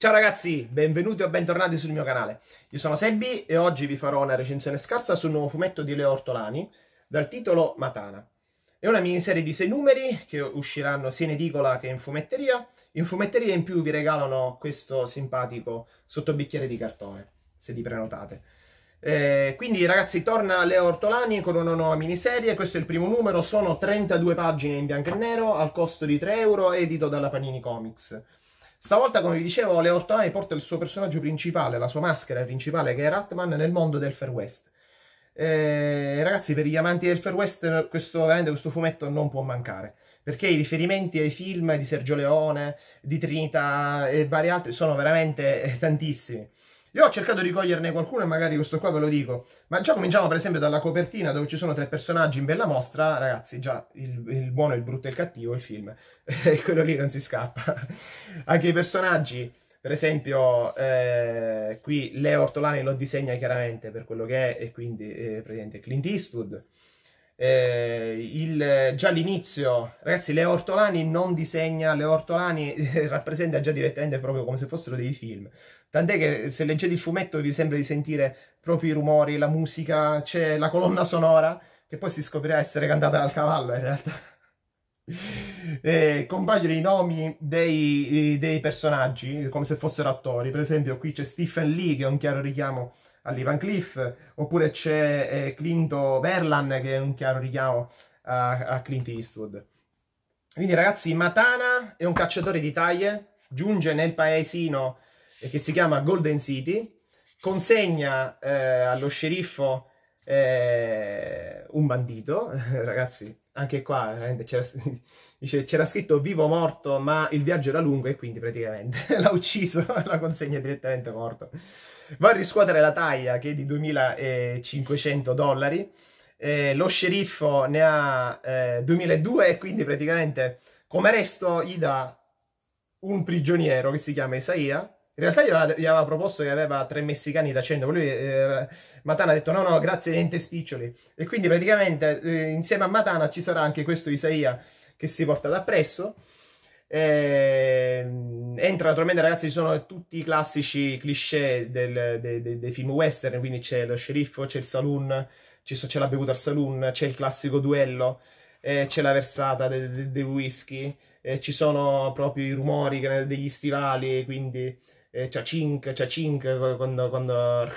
Ciao ragazzi, benvenuti o bentornati sul mio canale. Io sono Sebbi e oggi vi farò una recensione scarsa sul nuovo fumetto di Leo Ortolani dal titolo Matana. È una miniserie di sei numeri che usciranno sia in edicola che in fumetteria. In fumetteria in più vi regalano questo simpatico sottobicchiere di cartone, se li prenotate. Eh, quindi ragazzi, torna Leo Ortolani con una nuova miniserie, questo è il primo numero, sono 32 pagine in bianco e nero al costo di 3 euro edito dalla Panini Comics. Stavolta, come vi dicevo, Leo Ortolani porta il suo personaggio principale, la sua maschera principale, che è Ratman, nel mondo del Fair West. Eh, ragazzi, per gli amanti del Fair West, questo, questo fumetto non può mancare perché i riferimenti ai film di Sergio Leone, di Trinità e vari altri sono veramente tantissimi. Io ho cercato di coglierne qualcuno e magari questo qua ve lo dico, ma già cominciamo per esempio dalla copertina dove ci sono tre personaggi in bella mostra, ragazzi già il, il buono, il brutto e il cattivo, il film, e quello lì non si scappa. Anche i personaggi, per esempio eh, qui Leo Ortolani lo disegna chiaramente per quello che è e quindi eh, praticamente Clint Eastwood eh, il, già all'inizio, ragazzi, Leo Ortolani non disegna, Leo Ortolani rappresenta già direttamente proprio come se fossero dei film. Tant'è che se leggete il fumetto vi sembra di sentire proprio i rumori, la musica, c'è la colonna sonora, che poi si scoprirà essere cantata dal cavallo in realtà. eh, compaiono i nomi dei, dei personaggi come se fossero attori. Per esempio, qui c'è Stephen Lee che è un chiaro richiamo all'Ivan Cliff, oppure c'è eh, Clinto Verlan, che è un chiaro richiamo a, a Clint Eastwood. Quindi ragazzi, Matana è un cacciatore di taglie, giunge nel paesino eh, che si chiama Golden City, consegna eh, allo sceriffo eh, un bandito, ragazzi, anche qua c'era, dice, c'era scritto vivo o morto, ma il viaggio era lungo e quindi praticamente l'ha ucciso, la consegna direttamente morto. Va a riscuotere la taglia che è di 2500 dollari, eh, lo sceriffo ne ha eh, 2002 e quindi praticamente come resto gli dà un prigioniero che si chiama Isaia, in realtà gli aveva, gli aveva, proposto che aveva tre messicani da tacendo, lui eh, Matana ha detto no, no, grazie, niente spiccioli. E quindi praticamente eh, insieme a Matana ci sarà anche questo Isaia che si porta d'appresso. Eh, entra naturalmente, ragazzi, ci sono tutti i classici cliché del, de, de, dei film western, quindi c'è lo sceriffo, c'è il saloon, c'è la bevuta al saloon, c'è il classico duello, eh, c'è la versata del de, whisky, eh, ci sono proprio i rumori degli stivali, quindi eh, ciacink, ciacink, eh, quando, quando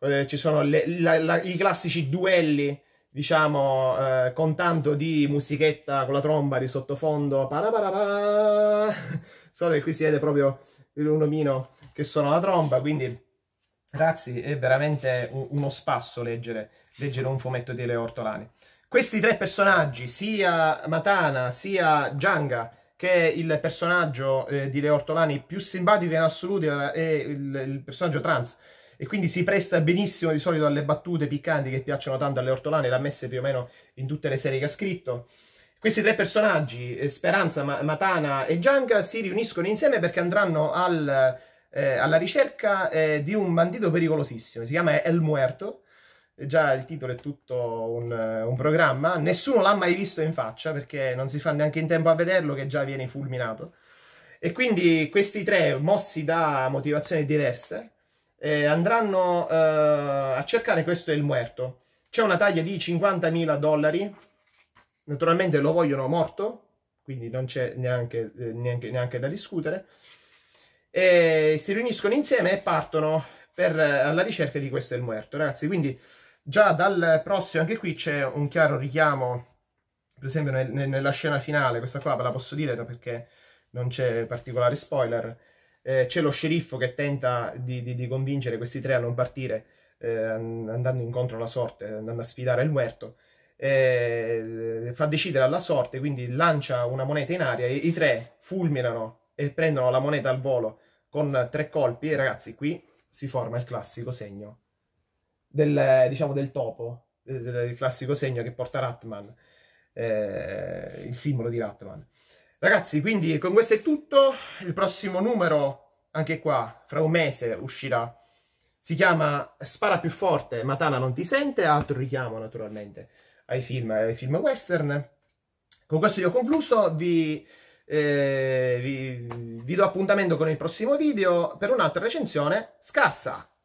eh, ci sono le, la, la, i classici duelli, diciamo, eh, con tanto di musichetta con la tromba di sottofondo, paraparapà, solo che qui siete proprio un omino che suona la tromba, quindi... Ragazzi, è veramente uno spasso leggere, leggere un fumetto di Leo Ortolani. Questi tre personaggi, sia Matana, sia Gianga, che è il personaggio eh, di Leo Ortolani più simpatico in assoluto, è il, il, personaggio trans, e quindi si presta benissimo di solito alle battute piccanti che piacciono tanto alle Leo Ortolani, l'ha messa più o meno in tutte le serie che ha scritto. Questi tre personaggi, eh, Speranza, Ma Matana e Gianga, si riuniscono insieme perché andranno al, eh, alla ricerca eh, di un bandito pericolosissimo, si chiama El Muerto, già il titolo è tutto un, eh, un, programma, nessuno l'ha mai visto in faccia perché non si fa neanche in tempo a vederlo che già viene fulminato. E quindi questi tre, mossi da motivazioni diverse, eh, andranno eh, a cercare questo El muerto. C'è una taglia di 50.000 dollari, naturalmente lo vogliono morto, quindi non c'è neanche, eh, neanche, neanche da discutere. E si riuniscono insieme e partono per, eh, alla ricerca di questo El muerto, ragazzi. Quindi Già dal prossimo, anche qui c'è un chiaro richiamo, per esempio nel, nel, nella scena finale, questa qua ve la posso dire perché non c'è particolare spoiler, eh, c'è lo sceriffo che tenta di, di, di, convincere questi tre a non partire, eh, andando incontro alla sorte, andando a sfidare il muerto, eh, fa decidere alla sorte, quindi lancia una moneta in aria, e i tre fulminano e prendono la moneta al volo con tre colpi e ragazzi qui si forma il classico segno del, diciamo, del topo, del, classico segno che porta Ratman, eh, il simbolo di Ratman. Ragazzi, quindi con questo è tutto. Il prossimo numero, anche qua, fra un mese uscirà. Si chiama Spara più forte, Matana non ti sente, altro richiamo naturalmente ai film, ai film western. Con questo io ho concluso, vi, eh, vi, vi do appuntamento con il prossimo video per un'altra recensione scarsa.